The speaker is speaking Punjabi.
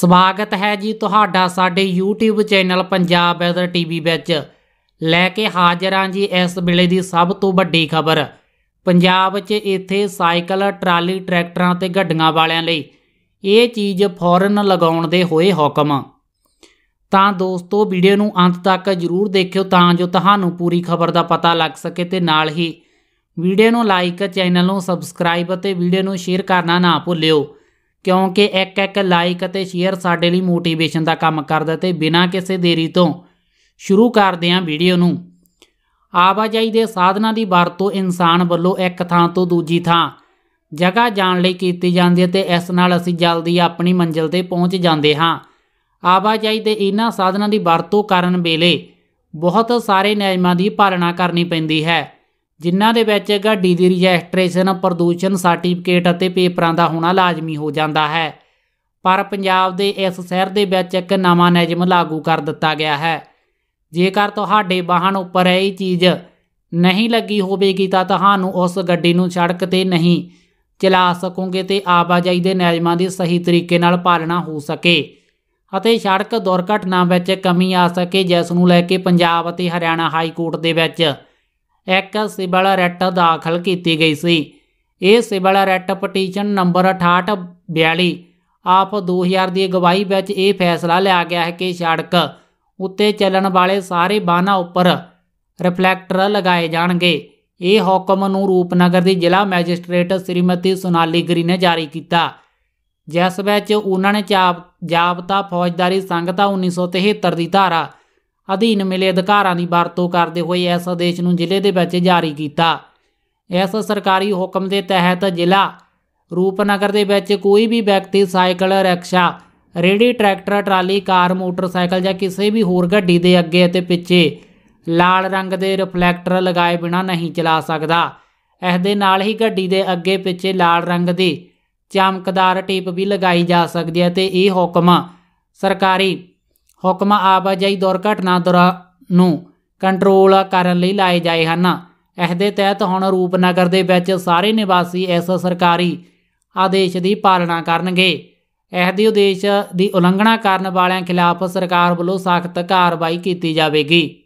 ਸਵਾਗਤ ਹੈ ਜੀ ਤੁਹਾਡਾ ਸਾਡੇ YouTube channel Punjab weather TV ਵਿੱਚ ਲੈ ਕੇ ਹਾਜ਼ਰ ਹਾਂ ਜੀ ਇਸ ਵੇਲੇ ਦੀ ਸਭ ਤੋਂ ਵੱਡੀ ਖਬਰ ਪੰਜਾਬ 'ਚ ਇੱਥੇ ਸਾਈਕਲ ਟਰਾਲੀ ਟਰੈਕਟਰਾਂ ਤੇ ਗੱਡੀਆਂ ਵਾਲਿਆਂ ਲਈ ਇਹ ਚੀਜ਼ ਫੌਰਨ ਲਗਾਉਣ ਦੇ ਹੋਏ ਹੁਕਮ ਤਾਂ ਦੋਸਤੋ ਵੀਡੀਓ ਨੂੰ ਅੰਤ ਤੱਕ ਜਰੂਰ ਦੇਖਿਓ ਤਾਂ ਜੋ ਤੁਹਾਨੂੰ ਪੂਰੀ ਖਬਰ ਦਾ ਪਤਾ ਲੱਗ ਸਕੇ ਤੇ ਨਾਲ ਹੀ ਵੀਡੀਓ ਨੂੰ ਲਾਈਕ ਚੈਨਲ ਨੂੰ ਸਬਸਕ੍ਰਾਈਬ ਅਤੇ ਵੀਡੀਓ ਨੂੰ ਸ਼ੇਅਰ ਕਰਨਾ ਨਾ ਭੁੱਲਿਓ ਕਿਉਂਕਿ ਇੱਕ ਇੱਕ ਲਾਈਕ ਅਤੇ ਸ਼ੇਅਰ ਸਾਡੇ ਲਈ ਮੋਟੀਵੇਸ਼ਨ ਦਾ ਕੰਮ ਕਰਦਾ ਤੇ ਬਿਨਾਂ ਕਿਸੇ ਦੇਰੀ ਤੋਂ ਸ਼ੁਰੂ ਕਰਦੇ ਹਾਂ ਵੀਡੀਓ ਨੂੰ ਆਵਾਜਾਈ ਦੇ ਸਾਧਨਾਂ ਦੀ ਵਰਤੋਂ ਇਨਸਾਨ ਵੱਲੋਂ ਇੱਕ ਥਾਂ ਤੋਂ ਦੂਜੀ ਥਾਂ ਜਗ੍ਹਾ ਜਾਣ ਲਈ ਕੀਤੀ ਜਾਂਦੀ ਹੈ ਤੇ ਇਸ ਨਾਲ ਅਸੀਂ ਜਲਦੀ ਆਪਣੀ ਮੰਜ਼ਿਲ ਤੇ ਪਹੁੰਚ ਜਾਂਦੇ ਹਾਂ ਆਵਾਜਾਈ ਦੇ ਇਹਨਾਂ ਸਾਧਨਾਂ ਦੀ ਵਰਤੋਂ ਕਰਨ ਵੇਲੇ ਬਹੁਤ ਸਾਰੇ ਨਿਯਮਾਂ ਦੀ ਪਾਲਣਾ ਕਰਨੀ ਪੈਂਦੀ ਹੈ ਜਿਨ੍ਹਾਂ ਦੇ ਵਿੱਚ ਗੱਡੀ ਦੀ ਰਜਿਸਟ੍ਰੇਸ਼ਨ ਪ੍ਰਦੂਸ਼ਣ ਸਰਟੀਫਿਕੇਟ ਅਤੇ ਪੇਪਰਾਂ ਦਾ ਹੋਣਾ ਲਾਜ਼ਮੀ ਹੋ ਜਾਂਦਾ ਹੈ ਪਰ ਪੰਜਾਬ ਦੇ ਇਸ ਸ਼ਹਿਰ ਦੇ ਵਿੱਚ ਇੱਕ ਨਵਾਂ ਨਿਯਮ ਲਾਗੂ ਕਰ ਦਿੱਤਾ ਗਿਆ ਹੈ ਜੇਕਰ ਤੁਹਾਡੇ ਵਾਹਨ ਉੱਪਰ ਇਹ ਚੀਜ਼ ਨਹੀਂ ਲੱਗੀ ਹੋਵੇਗੀ ਤਾਂ ਤੁਹਾਨੂੰ ਉਸ ਗੱਡੀ ਨੂੰ ਸੜਕ ਤੇ ਨਹੀਂ ਚਲਾ ਸਕੋਗੇ ਤੇ ਆਵਾਜਾਈ ਦੇ ਨਿਯਮਾਂ ਦੀ ਸਹੀ ਤਰੀਕੇ ਨਾਲ ਪਾਲਣਾ ਹੋ ਸਕੇ ਅਤੇ ਸੜਕ ਦੁਰਘਟਨਾ ਵਿੱਚ ਕਮੀ ਆ ਸਕੇ ਜਿਸ ਨੂੰ ਲੈ ਕੇ ਪੰਜਾਬ ਅਤੇ ਹਰਿਆਣਾ ਹਾਈ ਕੋਰਟ ਦੇ ਵਿੱਚ ਇੱਕ ਸਿਵਲ ਰੈਟ ਦਾਖਲ ਕੀਤੀ ਗਈ ਸੀ ਇਹ ਸਿਵਲ ਰੈਟ ਪਟੀਸ਼ਨ ਨੰਬਰ 6842 ਆਪ 2000 ਦੀ ਅਗਵਾਈ ਵਿੱਚ ਇਹ ਫੈਸਲਾ ਲਿਆ ਗਿਆ ਹੈ ਕਿ ਸੜਕ ਉੱਤੇ ਚੱਲਣ ਵਾਲੇ ਸਾਰੇ ਵਾਹਨਾਂ ਉੱਪਰ ਰਿਫਲੈਕਟਰ ਲਗਾਏ ਜਾਣਗੇ ਇਹ ਹੁਕਮ ਨੂੰ ਰੂਪਨਗਰ ਦੀ ਜ਼ਿਲ੍ਹਾ ਮੈਜਿਸਟ੍ਰੇਟ ਸ੍ਰੀਮਤੀ ਸੁਨਾਲੀ ਗਰੀ ਨੇ ਜਾਰੀ ਕੀਤਾ ਜਿਸ ਵਿੱਚ ਉਹਨਾਂ ਨੇ ਜਾਬਤਾ ਫੌਜਦਾਰੀ ਸੰਘਤਾ 1973 ਦੀ ਧਾਰਾ ਅਧੀਨ ਮਿਲੇ ਅਧਿਕਾਰਾਂ ਦੀ ਵਰਤੋਂ ਕਰਦੇ ਹੋਏ ਇਸ ਆਦੇਸ਼ ਨੂੰ ਜ਼ਿਲ੍ਹੇ ਦੇ ਵਿੱਚ ਜਾਰੀ ਕੀਤਾ ਇਸ ਸਰਕਾਰੀ ਹੁਕਮ ਦੇ ਤਹਿਤ ਜ਼ਿਲ੍ਹਾ ਰੂਪਨਗਰ ਦੇ ਵਿੱਚ ਕੋਈ ਵੀ ਵਿਅਕਤੀ ਸਾਈਕਲ ਰਿਕਸ਼ਾ ਰੇੜੀ ਟਰੈਕਟਰ ਟਰਾਲੀ ਕਾਰ ਮੋਟਰਸਾਈਕਲ ਜਾਂ ਕਿਸੇ ਵੀ ਹੋਰ ਗੱਡੀ ਦੇ ਅੱਗੇ ਅਤੇ ਪਿੱਛੇ ਲਾਲ ਰੰਗ ਦੇ ਰਿਫਲੈਕਟਰ ਲਗਾਏ ਬਿਨਾ ਨਹੀਂ ਚਲਾ ਸਕਦਾ ਇਸ ਦੇ ਨਾਲ ਹੀ ਗੱਡੀ ਦੇ ਅੱਗੇ ਪਿੱਛੇ ਲਾਲ ਰੰਗ ਦੀ ਚਮਕਦਾਰ ਟੇਪ ਵੀ ਲਗਾਈ ਜਾ ਸਕਦੀ ਹੈ ਤੇ ਇਹ ਹੁਕਮ ਸਰਕਾਰੀ ਹੁਕਮ ਆਵਾਜਾਈ ਦੁਰਘਟਨਾ ਦੌਰਾ ਨੂੰ ਕੰਟਰੋਲ ਕਰਨ ਲਈ ਲਾਏ ਜਾਏ ਹਨ ਇਹਦੇ ਤਹਿਤ ਹੁਣ ਰੂਪਨਗਰ ਦੇ ਵਿੱਚ ਸਾਰੇ ਨਿਵਾਸੀ ਇਸ ਸਰਕਾਰੀ ਆਦੇਸ਼ ਦੀ ਪਾਲਣਾ ਕਰਨਗੇ ਇਸ ਦੇ ਉਦੇਸ਼ ਦੀ ਉਲੰਘਣਾ ਕਰਨ ਵਾਲਿਆਂ ਖਿਲਾਫ ਸਰਕਾਰ ਵੱਲੋਂ ਸਖਤ ਕਾਰਵਾਈ ਕੀਤੀ ਜਾਵੇਗੀ